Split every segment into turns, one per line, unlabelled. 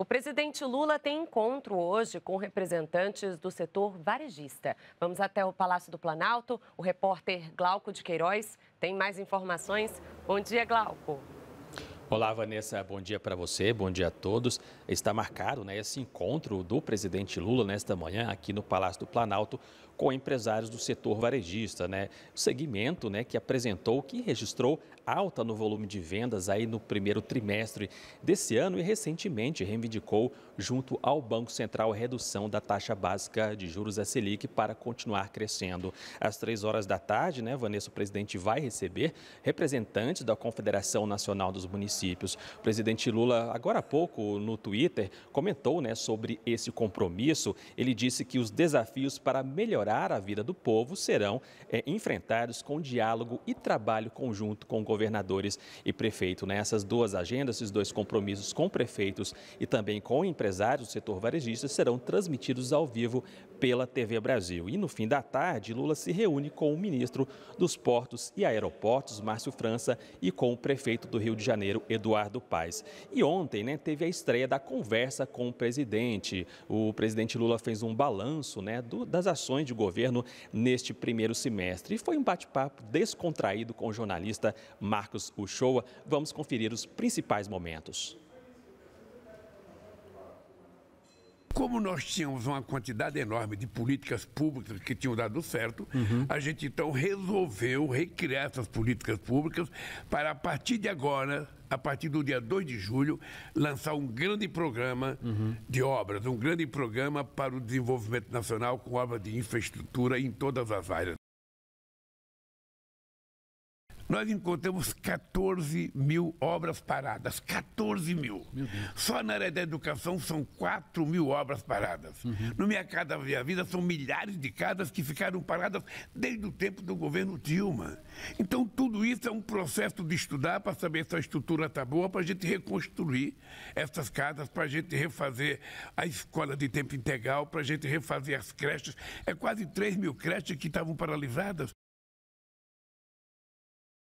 O presidente Lula tem encontro hoje com representantes do setor varejista. Vamos até o Palácio do Planalto. O repórter Glauco de Queiroz tem mais informações. Bom dia, Glauco. Olá, Vanessa, bom dia para você, bom dia a todos. Está marcado né, esse encontro do presidente Lula nesta manhã aqui no Palácio do Planalto com empresários do setor varejista, né? O segmento né, que apresentou, que registrou alta no volume de vendas aí no primeiro trimestre desse ano e recentemente reivindicou junto ao Banco Central a redução da taxa básica de juros da Selic para continuar crescendo. Às três horas da tarde, né, Vanessa, o presidente vai receber representantes da Confederação Nacional dos Municípios. O presidente Lula, agora há pouco no Twitter, comentou né, sobre esse compromisso. Ele disse que os desafios para melhorar a vida do povo serão é, enfrentados com diálogo e trabalho conjunto com o governo governadores e prefeito. Né? Essas duas agendas, esses dois compromissos com prefeitos e também com empresários do setor varejista serão transmitidos ao vivo pela TV Brasil. E no fim da tarde, Lula se reúne com o ministro dos Portos e Aeroportos, Márcio França, e com o prefeito do Rio de Janeiro, Eduardo Paes. E ontem né, teve a estreia da conversa com o presidente. O presidente Lula fez um balanço né, do, das ações de governo neste primeiro semestre. E foi um bate-papo descontraído com o jornalista Marcos Uchoa, vamos conferir os principais momentos.
Como nós tínhamos uma quantidade enorme de políticas públicas que tinham dado certo, uhum. a gente então resolveu recriar essas políticas públicas para, a partir de agora, a partir do dia 2 de julho, lançar um grande programa uhum. de obras, um grande programa para o desenvolvimento nacional com obras de infraestrutura em todas as áreas nós encontramos 14 mil obras paradas. 14 mil. Só na área da educação são 4 mil obras paradas. Uhum. No Minha Casa Minha Vida são milhares de casas que ficaram paradas desde o tempo do governo Dilma. Então tudo isso é um processo de estudar para saber se a estrutura está boa, para a gente reconstruir essas casas, para a gente refazer a escola de tempo integral, para a gente refazer as creches. É quase 3 mil creches que estavam paralisadas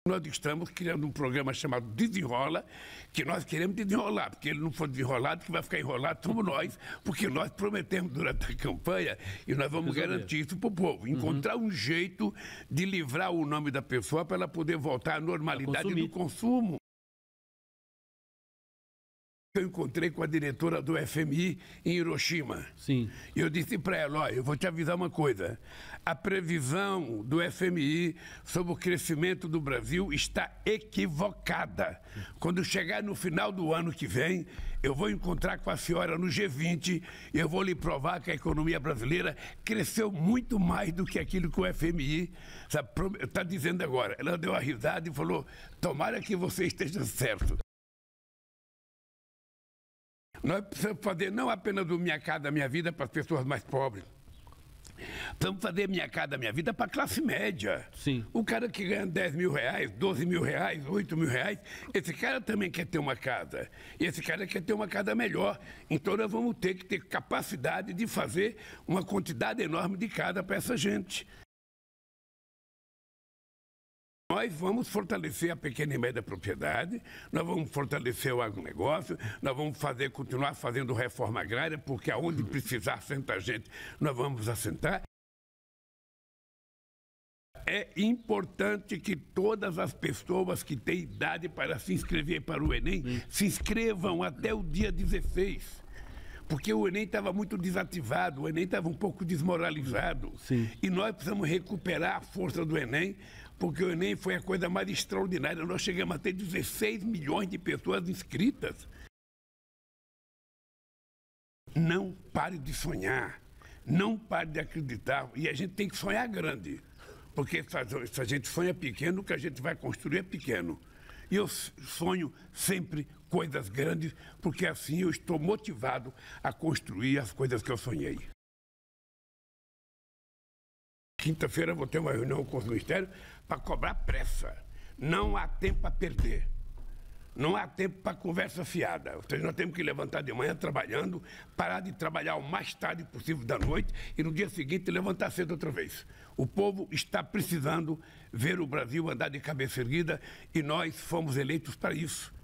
nós estamos criando um programa chamado Desenrola, que nós queremos desenrolar, porque ele não for desenrolado, que vai ficar enrolado somos nós, porque nós prometemos durante a campanha e nós vamos Resolver. garantir isso para o povo. Uhum. Encontrar uhum. um jeito de livrar o nome da pessoa para ela poder voltar à normalidade do consumo encontrei com a diretora do FMI em Hiroshima. Sim. E eu disse para ela: olha, eu vou te avisar uma coisa. A previsão do FMI sobre o crescimento do Brasil está equivocada. Quando chegar no final do ano que vem, eu vou encontrar com a senhora no G20 e eu vou lhe provar que a economia brasileira cresceu muito mais do que aquilo que o FMI está dizendo agora. Ela deu uma risada e falou: tomara que você esteja certo. Nós é precisamos fazer não apenas o Minha Casa Minha Vida para as pessoas mais pobres. Precisamos fazer Minha Casa Minha Vida para a classe média. Sim. O cara que ganha 10 mil reais, 12 mil reais, 8 mil reais, esse cara também quer ter uma casa. E esse cara quer ter uma casa melhor. Então nós vamos ter que ter capacidade de fazer uma quantidade enorme de casa para essa gente nós vamos fortalecer a pequena e média propriedade, nós vamos fortalecer o agronegócio, nós vamos fazer, continuar fazendo reforma agrária, porque aonde precisar sentar gente, nós vamos assentar. É importante que todas as pessoas que têm idade para se inscrever para o Enem se inscrevam até o dia 16 porque o Enem estava muito desativado, o Enem estava um pouco desmoralizado. Sim. E nós precisamos recuperar a força do Enem, porque o Enem foi a coisa mais extraordinária. Nós chegamos a ter 16 milhões de pessoas inscritas. Não pare de sonhar, não pare de acreditar. E a gente tem que sonhar grande, porque se a gente sonha pequeno, o que a gente vai construir é pequeno. Eu sonho sempre coisas grandes, porque assim eu estou motivado a construir as coisas que eu sonhei. Quinta-feira vou ter uma reunião com o Ministério para cobrar pressa. Não há tempo a perder. Não há tempo para conversa fiada. Ou seja, nós temos que levantar de manhã trabalhando, parar de trabalhar o mais tarde possível da noite e no dia seguinte levantar cedo outra vez. O povo está precisando ver o Brasil andar de cabeça erguida e nós fomos eleitos para isso.